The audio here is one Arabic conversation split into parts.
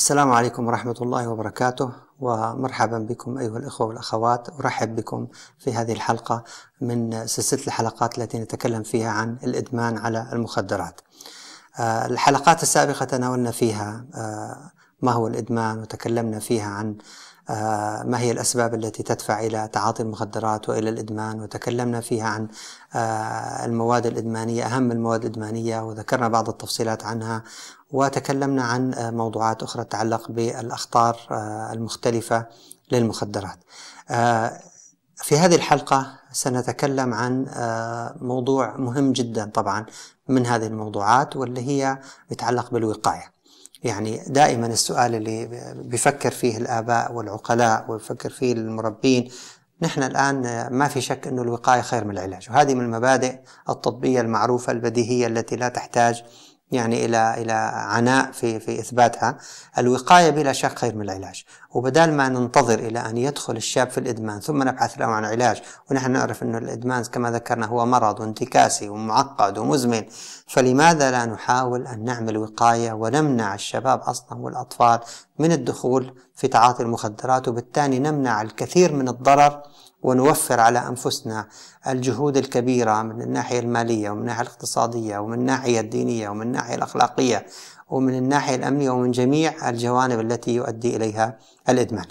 السلام عليكم ورحمة الله وبركاته ومرحبا بكم أيها الأخوة والأخوات أرحب بكم في هذه الحلقة من سلسلة الحلقات التي نتكلم فيها عن الإدمان على المخدرات آه، الحلقات السابقة تناولنا فيها آه، ما هو الإدمان وتكلمنا فيها عن آه، ما هي الأسباب التي تدفع إلى تعاطي المخدرات وإلى الإدمان وتكلمنا فيها عن آه، المواد الإدمانية أهم المواد الإدمانية وذكرنا بعض التفصيلات عنها وتكلمنا عن آه، موضوعات أخرى تتعلق بالأخطار المختلفة للمخدرات في هذه الحلقة سنتكلم عن موضوع مهم جدا طبعا من هذه الموضوعات واللي هي يتعلق بالوقاية يعني دائما السؤال اللي بيفكر فيه الآباء والعقلاء ويفكر فيه المربين نحن الآن ما في شك أن الوقاية خير من العلاج وهذه من المبادئ الطبية المعروفة البديهية التي لا تحتاج يعني الى الى عناء في في اثباتها، الوقايه بلا شك خير من العلاج، وبدال ما ننتظر الى ان يدخل الشاب في الادمان ثم نبحث له عن علاج، ونحن نعرف انه الادمان كما ذكرنا هو مرض وانتكاسي ومعقد ومزمن، فلماذا لا نحاول ان نعمل وقايه ونمنع الشباب اصلا والاطفال من الدخول في تعاطي المخدرات وبالتالي نمنع الكثير من الضرر ونوفر على أنفسنا الجهود الكبيرة من الناحية المالية ومن الناحية الاقتصادية ومن الناحية الدينية ومن الناحية الأخلاقية ومن الناحية الأمنية ومن جميع الجوانب التي يؤدي إليها الإدمان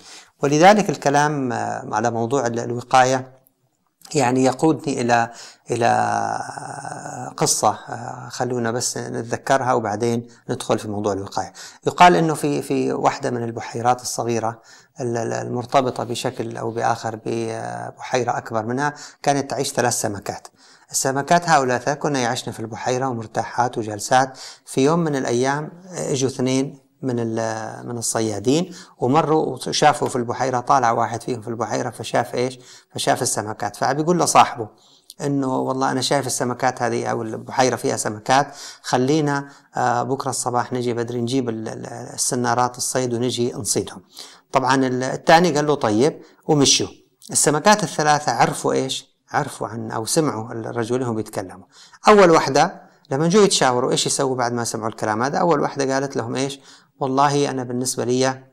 ولذلك الكلام آه، على موضوع الوقاية يعني يقودني الى الى قصه آه، خلونا بس نتذكرها وبعدين ندخل في موضوع الوقايه. يقال انه في في واحده من البحيرات الصغيره المرتبطه بشكل او باخر ببحيره آه، اكبر منها كانت تعيش ثلاث سمكات. السمكات هؤلاء كنا يعيشن في البحيره ومرتاحات وجلسات في يوم من الايام اجوا اثنين من من الصيادين ومروا وشافوا في البحيره طالع واحد فيهم في البحيره فشاف ايش؟ فشاف السمكات فبيقول لصاحبه انه والله انا شايف السمكات هذه او البحيره فيها سمكات خلينا آه، بكره الصباح نجي بدري نجيب السنارات الصيد ونجي نصيدهم. طبعا الثاني قال له طيب ومشوا. السمكات الثلاثه عرفوا ايش؟ عرفوا عن او سمعوا الرجل هم بيتكلموا. اول واحده لما جو يتشاوروا ايش يسووا بعد ما سمعوا الكلام هذا؟ اول واحده قالت لهم ايش؟ والله أنا بالنسبة لي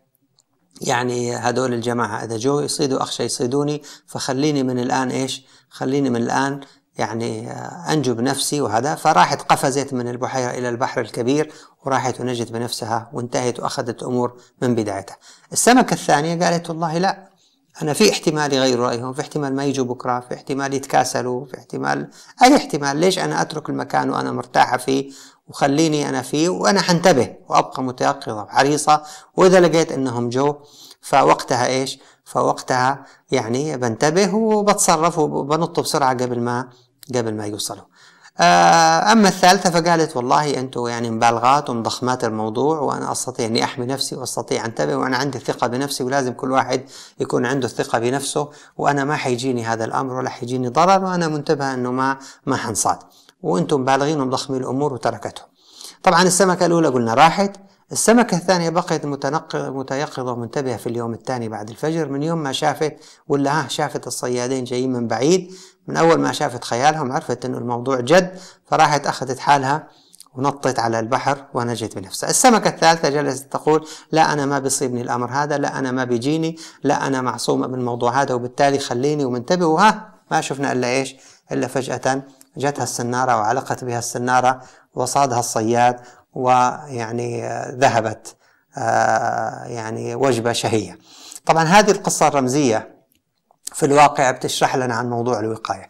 يعني هذول الجماعة إذا جو يصيدوا أخشى يصيدوني فخليني من الآن إيش خليني من الآن يعني أنجو بنفسي وهذا فراحت قفزت من البحيرة إلى البحر الكبير وراحت ونجت بنفسها وانتهت وأخذت أمور من بدايتها السمكة الثانية قالت والله لا أنا في احتمال يغيروا رأيهم في احتمال ما يجوا بكرة في احتمال يتكاسلوا في احتمال أي احتمال ليش أنا أترك المكان وأنا مرتاحة فيه وخليني أنا فيه وأنا حنتبه وأبقى متيقظة وحريصة وإذا لقيت أنهم جو فوقتها إيش فوقتها يعني بنتبه وبتصرف وبنط بسرعة قبل ما قبل ما يوصلوا آه، أما الثالثة فقالت والله أنتم يعني مبالغات ومضخمات الموضوع وأنا أستطيع أني أحمي نفسي وأستطيع أنتبه وأنا عندي ثقة بنفسي ولازم كل واحد يكون عنده الثقة بنفسه وأنا ما حيجيني هذا الأمر ولا حيجيني ضرر وأنا منتبهة أنه ما ما حنصاد وانتم بالغين ضخمي الامور وتركتهم طبعا السمكه الاولى قلنا راحت السمكة الثانية بقيت متيقظة ومنتبهه في اليوم الثاني بعد الفجر من يوم ما شافت ولا ها شافت الصيادين جايين من بعيد من أول ما شافت خيالهم عرفت أنه الموضوع جد فراحت أخذت حالها ونطت على البحر ونجت بنفسها السمكة الثالثة جلست تقول لا أنا ما بيصيبني الأمر هذا لا أنا ما بيجيني لا أنا معصومة من الموضوع هذا وبالتالي خليني ومنتبه وها ما شفنا إلا إيش إلا فجأة جاتها السنارة وعلقت بها السنارة وصادها الصياد ويعني ذهبت آه، يعني وجبة شهية طبعا هذه القصة الرمزية في الواقع بتشرح لنا عن موضوع الوقاية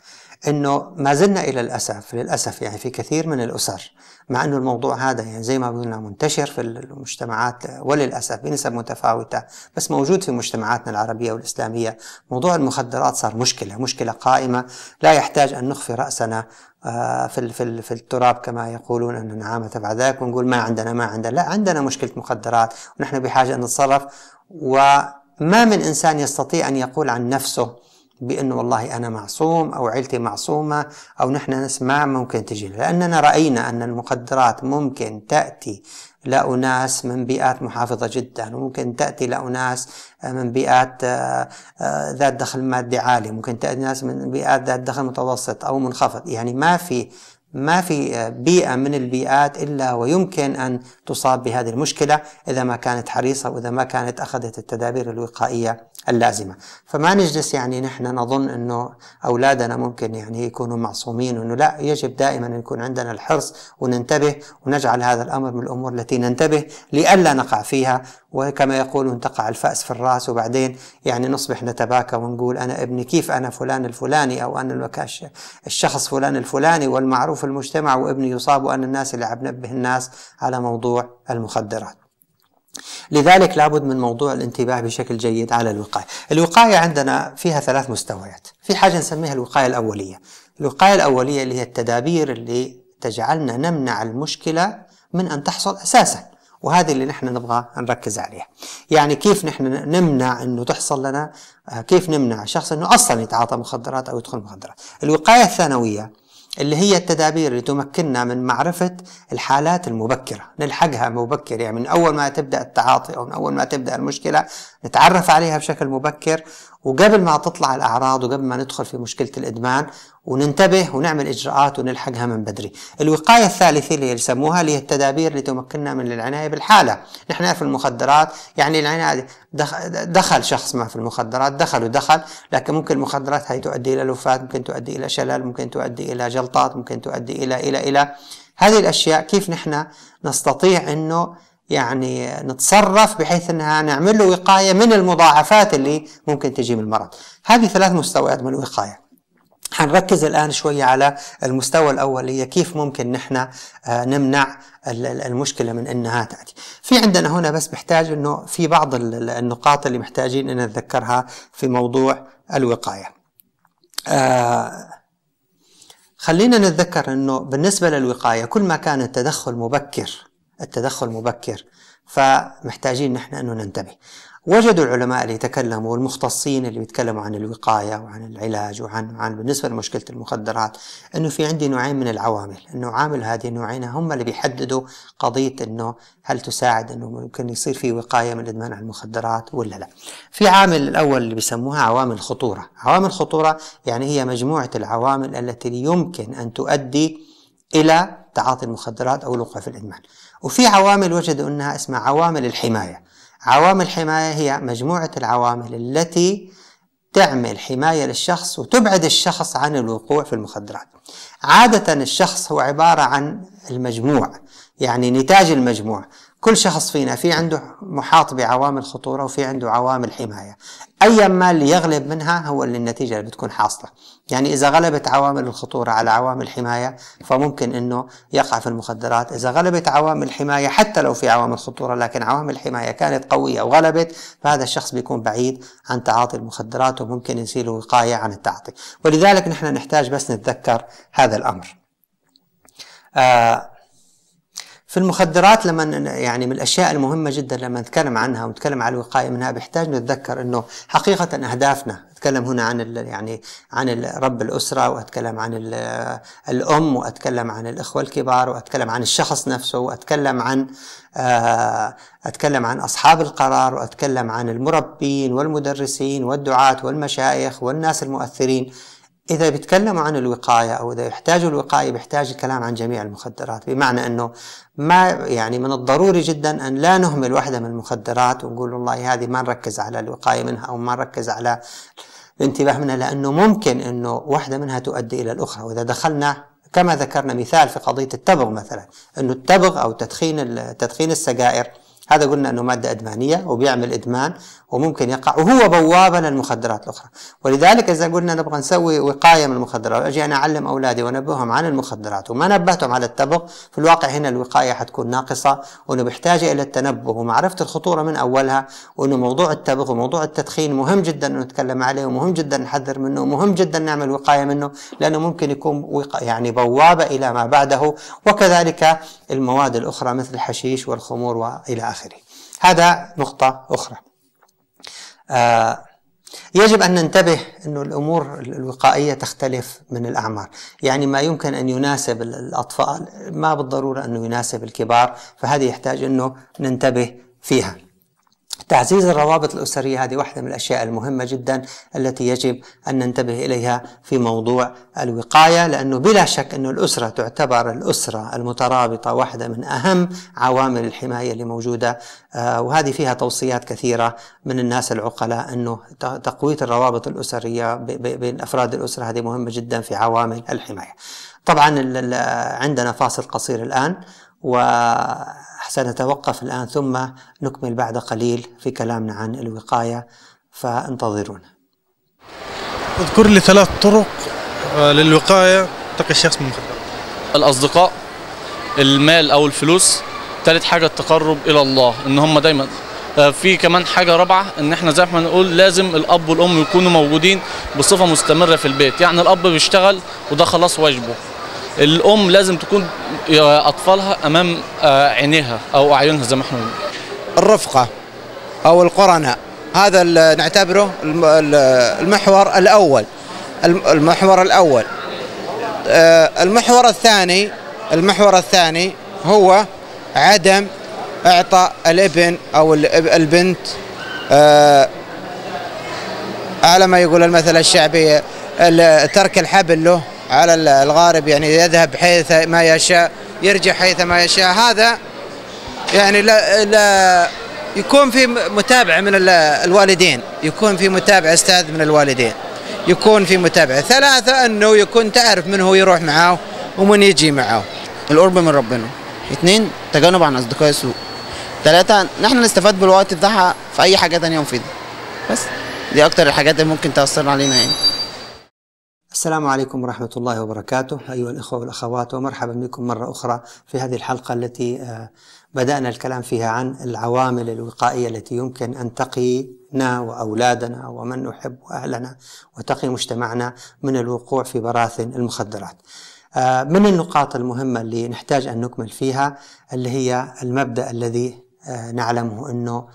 انه ما زلنا الى الاسف للاسف يعني في كثير من الاسر مع انه الموضوع هذا يعني زي ما قلنا منتشر في المجتمعات وللاسف بنسب متفاوته بس موجود في مجتمعاتنا العربيه والاسلاميه موضوع المخدرات صار مشكله مشكله قائمه لا يحتاج ان نخفي راسنا آه، في في في التراب كما يقولون ان نعامة تبع ذلك ونقول ما عندنا ما عندنا لا عندنا مشكله مخدرات ونحن بحاجه ان نتصرف وما من انسان يستطيع ان يقول عن نفسه بأنه والله أنا معصوم أو عيلتي معصومة أو نحن نسمع ممكن تجي لأننا رأينا أن المخدرات ممكن تأتي لأناس من بيئات محافظة جدا وممكن تأتي لأناس من بيئات آه، آه، ذات دخل مادي عالي ممكن تأتي ناس من بيئات ذات دخل متوسط أو منخفض يعني ما في ما في آه, بيئة من البيئات إلا ويمكن أن تصاب بهذه المشكلة إذا ما كانت حريصة وإذا ما كانت أخذت التدابير الوقائية اللازمة فما نجلس يعني نحن نظن أنه أولادنا ممكن يعني يكونوا معصومين وأنه لا يجب دائما أن يكون عندنا الحرص وننتبه ونجعل هذا الأمر من الأمور التي ننتبه لئلا نقع فيها وكما يقولون تقع الفأس في الرأس وبعدين يعني نصبح نتباكى ونقول أنا ابني كيف أنا فلان الفلاني أو أنا الشخص فلان الفلاني والمعروف المجتمع وابني يصاب وأنا الناس اللي عم نبه الناس على موضوع المخدرات لذلك لابد من موضوع الانتباه بشكل جيد على الوقاية الوقاية عندنا فيها ثلاث مستويات في حاجة نسميها الوقاية الأولية الوقاية الأولية اللي هي التدابير اللي تجعلنا نمنع المشكلة من أن تحصل أساساً وهذه اللي نحن نبغى نركز عليها يعني كيف نحن نمنع انه تحصل لنا آه، كيف نمنع شخص انه اصلا يتعاطى مخدرات او يدخل مخدرات الوقايه الثانويه اللي هي التدابير اللي تمكننا من معرفة الحالات المبكرة نلحقها مبكر يعني من أول ما تبدأ التعاطي أو من أول ما تبدأ المشكلة نتعرف عليها بشكل مبكر وقبل ما تطلع الأعراض وقبل ما ندخل في مشكلة الإدمان وننتبه ونعمل إجراءات ونلحقها من بدري الوقاية الثالثة اللي يسموها اللي هي التدابير اللي تمكننا من العناية بالحالة نحن في المخدرات يعني العناية دخل شخص ما في المخدرات دخل ودخل لكن ممكن المخدرات هاي تؤدي إلى الوفاة ممكن تؤدي إلى شلل ممكن تؤدي إلى جلطات ممكن تؤدي إلى إلى إلى, إلى هذه الأشياء كيف نحن نستطيع أنه يعني نتصرف بحيث انها نعمل له وقايه من المضاعفات اللي ممكن تجي من المرض. هذه ثلاث مستويات من الوقايه. حنركز الآن شوية على المستوى الأول هي كيف ممكن نحن آه، نمنع المشكلة من أنها تأتي في عندنا هنا بس بحتاج أنه في بعض النقاط اللي محتاجين أن نتذكرها في موضوع الوقاية آه، خلينا نتذكر أنه بالنسبة للوقاية كل ما كان التدخل مبكر التدخل مبكر فمحتاجين نحن أنه ننتبه وجدوا العلماء اللي يتكلموا والمختصين اللي بيتكلموا عن الوقاية وعن العلاج وعن عن بالنسبة لمشكلة المخدرات أنه في عندي نوعين من العوامل أنه عامل هذه النوعين هم اللي بيحددوا قضية أنه هل تساعد أنه ممكن يصير في وقاية من الإدمان على المخدرات ولا لا في عامل الأول اللي بيسموها عوامل خطورة عوامل خطورة يعني هي مجموعة العوامل التي يمكن أن تؤدي إلى تعاطي المخدرات أو الوقوع في الإدمان وفي عوامل وجدوا أنها اسمها عوامل الحماية عوامل الحماية هي مجموعة العوامل التي تعمل حماية للشخص وتبعد الشخص عن الوقوع في المخدرات عادة الشخص هو عبارة عن المجموع يعني نتاج المجموع كل شخص فينا في عنده محاط بعوامل خطورة وفي عنده عوامل حماية أي ما اللي يغلب منها هو اللي النتيجة اللي بتكون حاصلة يعني إذا غلبت عوامل الخطورة على عوامل الحماية فممكن أنه يقع في المخدرات إذا غلبت عوامل الحماية حتى لو في عوامل خطورة لكن عوامل الحماية كانت قوية وغلبت فهذا الشخص بيكون بعيد عن تعاطي المخدرات وممكن يصير وقاية عن التعاطي ولذلك نحن نحتاج بس نتذكر هذا الأمر آه في المخدرات لما يعني من الاشياء المهمه جدا لما نتكلم عنها ونتكلم عن الوقايه منها بيحتاج نتذكر انه حقيقه اهدافنا اتكلم هنا عن يعني عن رب الاسره واتكلم عن الام واتكلم عن الاخوه الكبار واتكلم عن الشخص نفسه واتكلم عن آه، اتكلم عن اصحاب القرار واتكلم عن المربين والمدرسين والدعاة والمشايخ والناس المؤثرين إذا بيتكلموا عن الوقاية أو إذا يحتاجوا الوقاية بيحتاج الكلام عن جميع المخدرات بمعنى أنه ما يعني من الضروري جدا أن لا نهمل واحدة من المخدرات ونقول والله هذه ما نركز على الوقاية منها أو ما نركز على الانتباه منها لأنه ممكن أنه واحدة منها تؤدي إلى الأخرى وإذا دخلنا كما ذكرنا مثال في قضية التبغ مثلا أنه التبغ أو تدخين تدخين السجائر هذا قلنا انه ماده ادمانيه وبيعمل ادمان وممكن يقع وهو بوابه للمخدرات الاخرى، ولذلك اذا قلنا نبغى نسوي وقايه من المخدرات واجي انا اعلم اولادي وانبههم عن المخدرات وما نبهتهم على التبغ في الواقع هنا الوقايه حتكون ناقصه وانه بيحتاج الى التنبه ومعرفه الخطوره من اولها وانه موضوع التبغ وموضوع التدخين مهم جدا انه نتكلم عليه ومهم جدا نحذر منه ومهم جدا نعمل وقايه منه لانه ممكن يكون يعني بوابه الى ما بعده وكذلك المواد الأخرى مثل الحشيش والخمور وإلى آخره هذا نقطة أخرى آه يجب أن ننتبه أن الأمور الوقائية تختلف من الأعمار يعني ما يمكن أن يناسب الأطفال ما بالضرورة أنه يناسب الكبار فهذه يحتاج أنه ننتبه فيها تعزيز الروابط الأسرية هذه واحدة من الأشياء المهمة جدا التي يجب أن ننتبه إليها في موضوع الوقاية لأنه بلا شك أن الأسرة تعتبر الأسرة المترابطة واحدة من أهم عوامل الحماية اللي موجودة آه، وهذه فيها توصيات كثيرة من الناس العقلاء أنه تقوية الروابط الأسرية بين أفراد الأسرة هذه مهمة جدا في عوامل الحماية طبعا عندنا فاصل قصير الآن وسنتوقف الآن ثم نكمل بعد قليل في كلامنا عن الوقاية فانتظرونا اذكر لي ثلاث طرق آه، للوقاية تقي الشخص من المخدرات الأصدقاء المال أو الفلوس ثالث حاجة التقرب إلى الله إن هم دايما آه، في كمان حاجه رابعه ان احنا زي ما نقول لازم الاب والام يكونوا موجودين بصفه مستمره في البيت يعني الاب بيشتغل وده خلاص واجبه الام لازم تكون اطفالها امام آه، عينيها او اعينها زي ما احنا الرفقه او القرناء هذا نعتبره المحور الاول المحور الاول آه، المحور الثاني المحور الثاني هو عدم اعطاء الابن او البنت آه، على ما يقول المثل الشعبي ترك الحبل له على الغارب يعني يذهب حيث ما يشاء يرجع حيث ما يشاء هذا يعني لا, لا يكون في متابعة من الوالدين يكون في متابعة أستاذ من الوالدين يكون في متابعة ثلاثة أنه يكون تعرف من هو يروح معه ومن يجي معه القرب من ربنا اثنين تجنب عن أصدقاء السوء ثلاثة نحن نستفاد بالوقت بتاعها في أي حاجة تانية مفيدة بس دي أكتر الحاجات اللي ممكن تأثر علينا يعني السلام عليكم ورحمة الله وبركاته أيها الإخوة والأخوات ومرحبا بكم مرة أخرى في هذه الحلقة التي آه، بدأنا الكلام فيها عن العوامل الوقائية التي يمكن أن تقينا وأولادنا ومن نحب وأهلنا وتقي مجتمعنا من الوقوع في براثن المخدرات آه، من النقاط المهمة اللي نحتاج أن نكمل فيها اللي هي المبدأ الذي آه، نعلمه أنه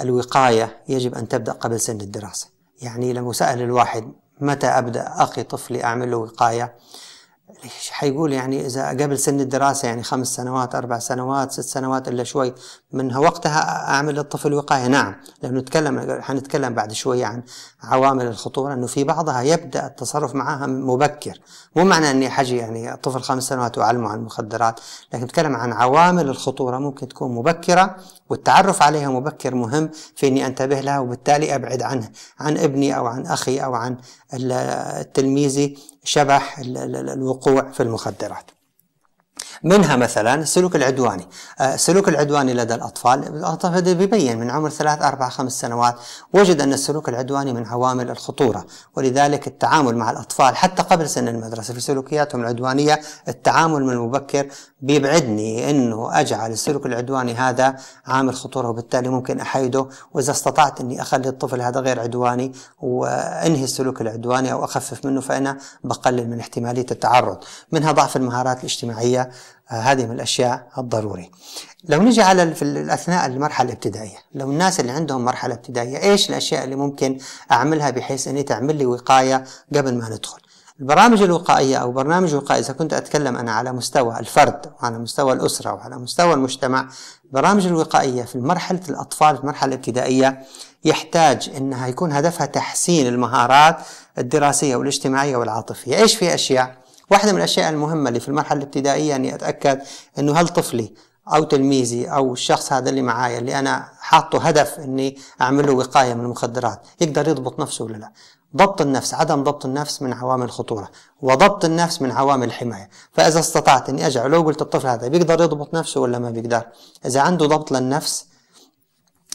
الوقاية يجب أن تبدأ قبل سن الدراسة يعني لما سأل الواحد متى أبدأ أخي طفلي أعمل له وقاية حيقول يعني إذا قبل سن الدراسة يعني خمس سنوات أربع سنوات ست سنوات إلا شوي منها وقتها أعمل للطفل وقاية نعم لأنه نتكلم حنتكلم بعد شوي عن عوامل الخطورة أنه في بعضها يبدأ التصرف معها مبكر مو معنى أني حجي يعني طفل خمس سنوات وأعلمه عن المخدرات لكن نتكلم عن عوامل الخطورة ممكن تكون مبكرة والتعرف عليها مبكر مهم في اني انتبه لها وبالتالي ابعد عنها عن ابني او عن اخي او عن تلميذي شبح الوقوع في المخدرات منها مثلا السلوك العدواني السلوك آه، العدواني لدى الأطفال الأطفال بيبين من عمر ثلاث أربع خمس سنوات وجد أن السلوك العدواني من عوامل الخطورة ولذلك التعامل مع الأطفال حتى قبل سن المدرسة في سلوكياتهم العدوانية التعامل من المبكر بيبعدني أنه أجعل السلوك العدواني هذا عامل خطورة وبالتالي ممكن أحيده وإذا استطعت أني أخلي الطفل هذا غير عدواني وأنهي السلوك العدواني أو أخفف منه فأنا بقلل من احتمالية التعرض منها ضعف المهارات الاجتماعية هذه من الاشياء الضروري لو نجي على في اثناء المرحله الابتدائيه لو الناس اللي عندهم مرحله ابتدائيه ايش الاشياء اللي ممكن اعملها بحيث اني تعمل لي وقايه قبل ما ندخل البرامج الوقائية أو برنامج وقائي إذا كنت أتكلم أنا على مستوى الفرد وعلى مستوى الأسرة وعلى مستوى المجتمع البرامج الوقائية في مرحلة الأطفال في المرحلة الابتدائية يحتاج أنها يكون هدفها تحسين المهارات الدراسية والاجتماعية والعاطفية إيش في أشياء؟ واحدة من الأشياء المهمة اللي في المرحلة الابتدائية أني أتأكد أنه هل طفلي أو تلميذي أو الشخص هذا اللي معايا اللي أنا حاطه هدف أني أعمله وقاية من المخدرات يقدر يضبط نفسه ولا لا ضبط النفس عدم ضبط النفس من عوامل الخطورة وضبط النفس من عوامل الحماية فإذا استطعت أني أجعل لو قلت الطفل هذا بيقدر يضبط نفسه ولا ما بيقدر إذا عنده ضبط للنفس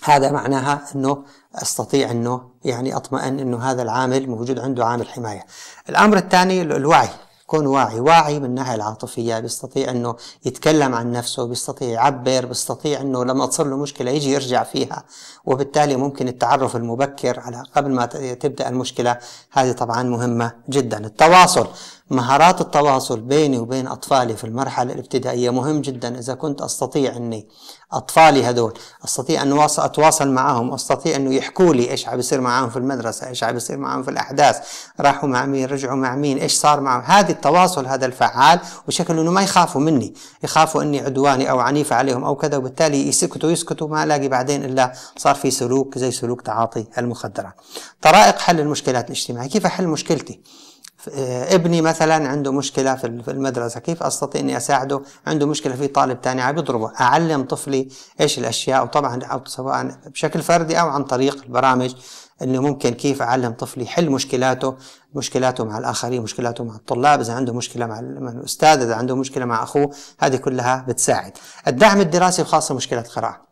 هذا معناها أنه استطيع انه يعني اطمئن انه هذا العامل موجود عنده عامل حمايه. الامر الثاني الوعي يكون واعي واعي من الناحية العاطفية بيستطيع أنه يتكلم عن نفسه بيستطيع يعبر بيستطيع أنه لما تصير له مشكلة يجي يرجع فيها وبالتالي ممكن التعرف المبكر على قبل ما تبدأ المشكلة هذه طبعا مهمة جدا التواصل مهارات التواصل بيني وبين أطفالي في المرحلة الابتدائية مهم جدا إذا كنت أستطيع أني أطفالي هذول أستطيع أن أتواصل معهم أستطيع أنه يحكوا لي إيش عم بيصير معهم في المدرسة إيش عم بيصير معهم في الأحداث راحوا مع مين رجعوا مع مين إيش صار معهم هذه التواصل هذا الفعال وشكل أنه ما يخافوا مني يخافوا أني عدواني أو عنيف عليهم أو كذا وبالتالي يسكتوا يسكتوا ما ألاقي بعدين إلا صار في سلوك زي سلوك تعاطي المخدرات طرائق حل المشكلات الاجتماعية كيف أحل مشكلتي آه، ابني مثلا عنده مشكلة في المدرسة كيف أستطيع أني أساعده عنده مشكلة في طالب تاني عم يضربه أعلم طفلي إيش الأشياء وطبعا سواء بشكل فردي أو عن طريق البرامج أنه ممكن كيف أعلم طفلي يحل مشكلاته مشكلاته مع الآخرين مشكلاته مع الطلاب إذا عنده مشكلة مع الأستاذ إذا عنده مشكلة مع أخوه هذه كلها بتساعد الدعم الدراسي الخاص بمشكلة القراءة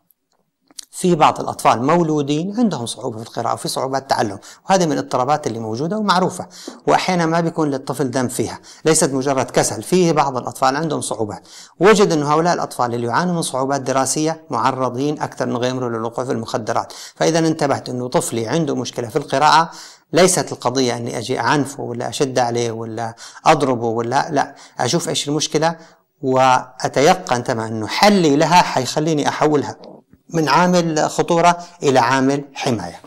في بعض الأطفال مولودين عندهم صعوبة في القراءة وفي صعوبات تعلم وهذه من الاضطرابات اللي موجودة ومعروفة وأحيانا ما بيكون للطفل دم فيها ليست مجرد كسل في بعض الأطفال عندهم صعوبات وجد أن هؤلاء الأطفال اللي يعانوا من صعوبات دراسية معرضين أكثر من غيرهم للوقوع في المخدرات فإذا انتبهت أنه طفلي عنده مشكلة في القراءة ليست القضية أني أجي أعنفه ولا أشد عليه ولا أضربه ولا لا أشوف إيش المشكلة وأتيقن تماما أنه حلي لها حيخليني أحولها من عامل خطورة إلى عامل حماية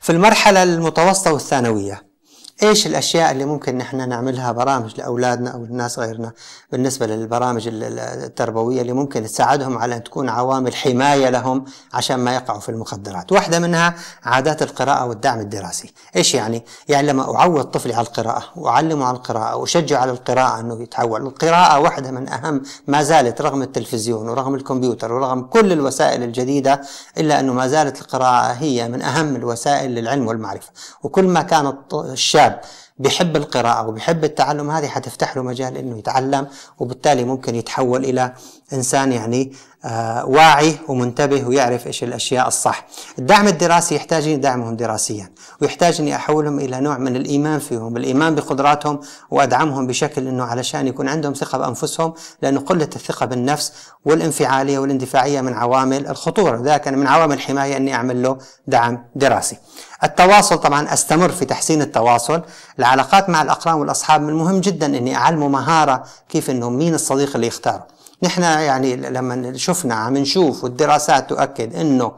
في المرحلة المتوسطة والثانوية ايش الاشياء اللي ممكن نحن نعملها برامج لاولادنا او الناس غيرنا بالنسبه للبرامج التربويه اللي ممكن تساعدهم على ان تكون عوامل حمايه لهم عشان ما يقعوا في المخدرات، واحده منها عادات القراءه والدعم الدراسي، ايش يعني؟ يعني لما اعود طفلي على القراءه واعلمه على القراءه واشجعه على القراءه انه يتحول، القراءه واحده من اهم ما زالت رغم التلفزيون ورغم الكمبيوتر ورغم كل الوسائل الجديده الا انه ما زالت القراءه هي من اهم الوسائل للعلم والمعرفه، وكل ما كان الشاب شاب بيحب القراءة وبيحب التعلم هذه حتفتح له مجال انه يتعلم وبالتالي ممكن يتحول الى انسان يعني آه، واعي ومنتبه ويعرف ايش الاشياء الصح. الدعم الدراسي يحتاجني دعمهم دراسيا، ويحتاج اني احولهم الى نوع من الايمان فيهم، الايمان بقدراتهم وادعمهم بشكل انه علشان يكون عندهم ثقه بانفسهم، لانه قله الثقه بالنفس والانفعاليه والاندفاعيه من عوامل الخطوره، انا من عوامل الحمايه اني اعمل له دعم دراسي. التواصل طبعا استمر في تحسين التواصل، العلاقات مع الاقران والاصحاب من المهم جدا اني اعلمه مهاره كيف انه مين الصديق اللي يختاره. نحن يعني لما شفنا عم نشوف والدراسات تؤكد انه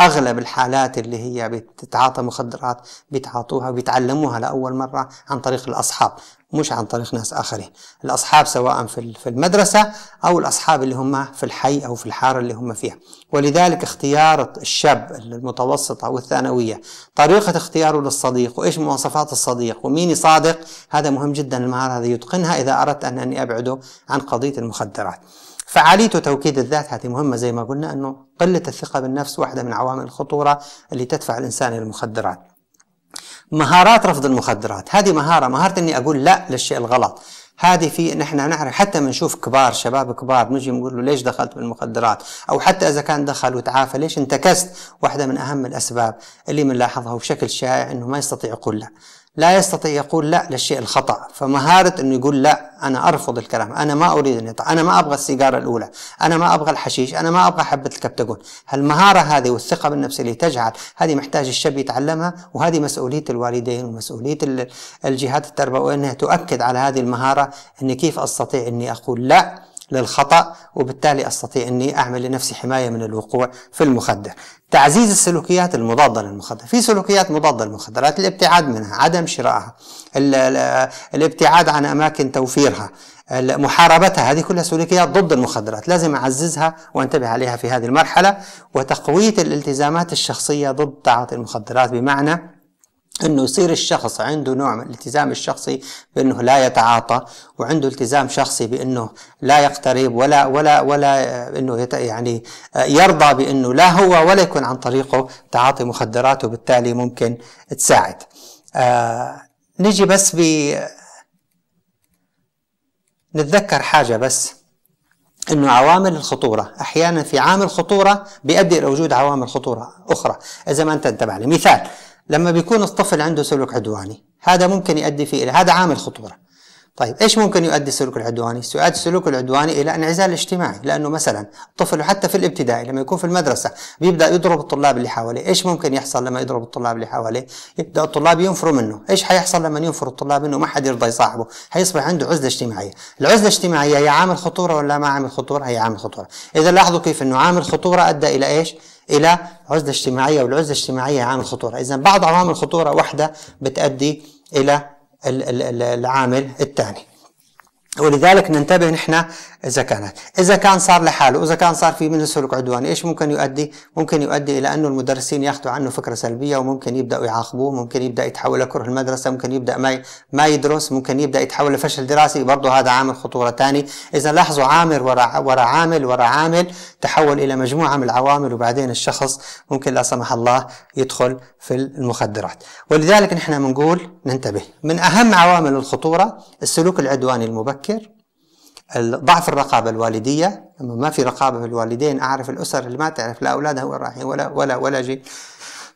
اغلب الحالات اللي هي بتتعاطى مخدرات بيتعاطوها وبيتعلموها لاول مره عن طريق الاصحاب مش عن طريق ناس اخرين الاصحاب سواء في المدرسه او الاصحاب اللي هم في الحي او في الحاره اللي هم فيها ولذلك اختيار الشاب المتوسط او الثانويه طريقه اختياره للصديق وايش مواصفات الصديق ومين يصادق هذا مهم جدا المهاره هذه يتقنها اذا اردت انني ابعده عن قضيه المخدرات فعالية توكيد الذات هذه مهمة زي ما قلنا أنه قلة الثقة بالنفس واحدة من عوامل الخطورة اللي تدفع الإنسان للمخدرات مهارات رفض المخدرات هذه مهارة مهارة أني أقول لا للشيء الغلط هذه في نحن نعرف حتى بنشوف كبار شباب كبار نجي نقول له ليش دخلت بالمخدرات او حتى اذا كان دخل وتعافى ليش انتكست واحده من اهم الاسباب اللي بنلاحظها بشكل شائع انه ما يستطيع يقول لا لا يستطيع يقول لا للشيء الخطأ فمهارة أنه يقول لا أنا أرفض الكلام أنا ما أريد أن يطلع أنا ما أبغى السيجارة الأولى أنا ما أبغى الحشيش أنا ما أبغى حبة الكبتاجون هالمهاره هذه والثقة بالنفس اللي تجعل هذه محتاج الشاب يتعلمها وهذه مسؤولية الوالدين ومسؤولية الجهات التربوية أنها تؤكد على هذه المهارة أني كيف أستطيع أني أقول لا للخطأ وبالتالي أستطيع أني أعمل لنفسي حماية من الوقوع في المخدر تعزيز السلوكيات المضادة للمخدر في سلوكيات مضادة للمخدرات الابتعاد منها عدم شرائها الابتعاد عن أماكن توفيرها محاربتها هذه كلها سلوكيات ضد المخدرات لازم أعززها وأنتبه عليها في هذه المرحلة وتقوية الالتزامات الشخصية ضد تعاطي المخدرات بمعنى انه يصير الشخص عنده نوع من الالتزام الشخصي بانه لا يتعاطى وعنده التزام شخصي بانه لا يقترب ولا ولا ولا آه، انه يعني آه، يرضى بانه لا هو ولا يكون عن طريقه تعاطي مخدرات وبالتالي ممكن تساعد. آه نجي بس ب نتذكر حاجه بس انه عوامل الخطوره احيانا في عامل خطوره بيؤدي الى وجود عوامل خطوره اخرى اذا ما انت انتبه مثال لما بيكون الطفل عنده سلوك عدواني هذا ممكن يؤدي فيه هذا عامل خطوره طيب ايش ممكن يؤدي السلوك العدواني؟ يؤدي السلوك العدواني الى انعزال اجتماعي، لانه مثلا الطفل حتى في الابتدائي لما يكون في المدرسه بيبدا يضرب الطلاب اللي حواليه، ايش ممكن يحصل لما يضرب الطلاب اللي حواليه؟ يبدا الطلاب ينفروا منه، ايش حيحصل لما ينفروا الطلاب منه ما حد يرضى يصاحبه، حيصبح عنده عزله اجتماعيه، العزله الاجتماعيه هي عامل خطوره ولا ما عامل خطوره؟ هي عامل خطوره، اذا لاحظوا كيف انه عامل خطوره ادى الى ايش؟ الى عزله اجتماعيه والعزله الاجتماعيه عامل خطوره، اذا بعض عوامل الخطوره واحده بتؤدي الى العامل الثاني ولذلك ننتبه نحن اذا كانت اذا كان صار لحاله اذا كان صار في منه سلوك عدواني ايش ممكن يؤدي ممكن يؤدي الى انه المدرسين ياخذوا عنه فكره سلبيه وممكن يبداوا يعاقبوه ممكن يبدا يتحول لكره المدرسه ممكن يبدا ما ما يدرس ممكن يبدا يتحول لفشل دراسي برضه هذا عامل خطوره ثاني اذا لاحظوا عامل ورا ورا عامل ورا عامل تحول الى مجموعه من العوامل وبعدين الشخص ممكن لا سمح الله يدخل في المخدرات ولذلك نحن بنقول ننتبه من اهم عوامل الخطوره السلوك العدواني المبكر مبكر ضعف الرقابة الوالدية لما ما في رقابة في الوالدين أعرف الأسر اللي ما تعرف لا أولادها وين رايحين ولا ولا ولا شيء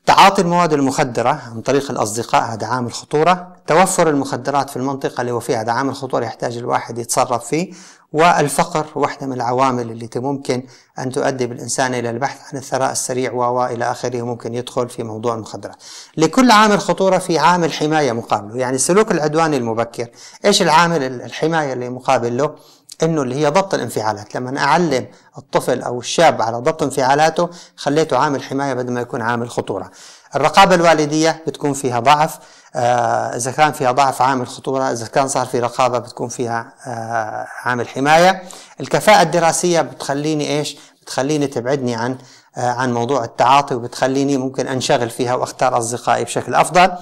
تعاطي المواد المخدرة عن طريق الأصدقاء هذا عامل خطورة توفر المخدرات في المنطقة اللي هو فيها هذا عامل خطورة يحتاج الواحد يتصرف فيه والفقر واحدة من العوامل التي ممكن أن تؤدي بالإنسان إلى البحث عن الثراء السريع وإلى آخره ممكن يدخل في موضوع المخدرات لكل عامل خطورة في عامل حماية مقابله يعني السلوك العدواني المبكر إيش العامل الحماية اللي مقابل له انه اللي هي ضبط الانفعالات لما اعلم الطفل او الشاب على ضبط انفعالاته خليته عامل حمايه بدل ما يكون عامل خطوره الرقابه الوالديه بتكون فيها ضعف آه، إذا كان فيها ضعف عامل خطورة إذا كان صار في رقابة بتكون فيها آه، عامل حماية الكفاءة الدراسية بتخليني إيش بتخليني تبعدني عن آه، عن موضوع التعاطي وبتخليني ممكن انشغل فيها واختار اصدقائي بشكل افضل.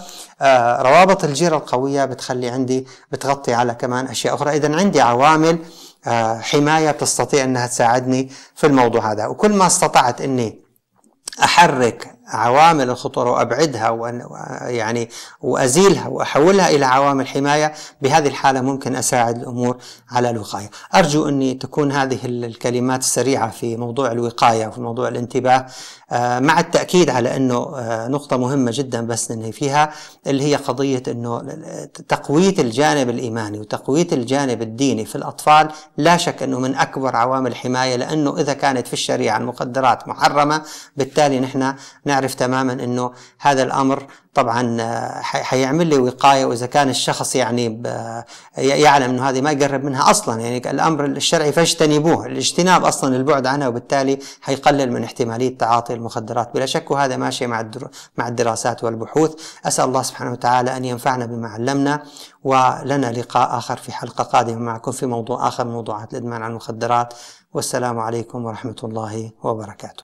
روابط الجيره القويه بتخلي عندي بتغطي على كمان اشياء اخرى، اذا عندي عوامل حمايه بتستطيع انها تساعدني في الموضوع هذا، وكل ما استطعت اني احرك عوامل الخطورة وأبعدها وأن يعني وأزيلها وأحولها إلى عوامل حماية بهذه الحالة ممكن أساعد الأمور على الوقاية أرجو أني تكون هذه الكلمات السريعة في موضوع الوقاية وفي موضوع الانتباه آه، مع التأكيد على أنه آه، نقطة مهمة جدا بس ننهي فيها اللي هي قضية أنه تقوية الجانب الإيماني وتقوية الجانب الديني في الأطفال لا شك أنه من أكبر عوامل الحماية لأنه إذا كانت في الشريعة المقدرات محرمة بالتالي نحن نعرف نعرف تماما انه هذا الامر طبعا آه، حيعمل لي وقايه واذا كان الشخص يعني آه، يعلم انه هذه ما يقرب منها اصلا يعني الامر الشرعي فاجتنبوه، الاجتناب اصلا البعد عنها وبالتالي حيقلل من احتماليه تعاطي المخدرات بلا شك وهذا ماشي مع مع الدراسات والبحوث، اسال الله سبحانه وتعالى ان ينفعنا بما علمنا ولنا لقاء اخر في حلقه قادمه معكم في موضوع اخر من موضوعات الادمان على المخدرات والسلام عليكم ورحمه الله وبركاته.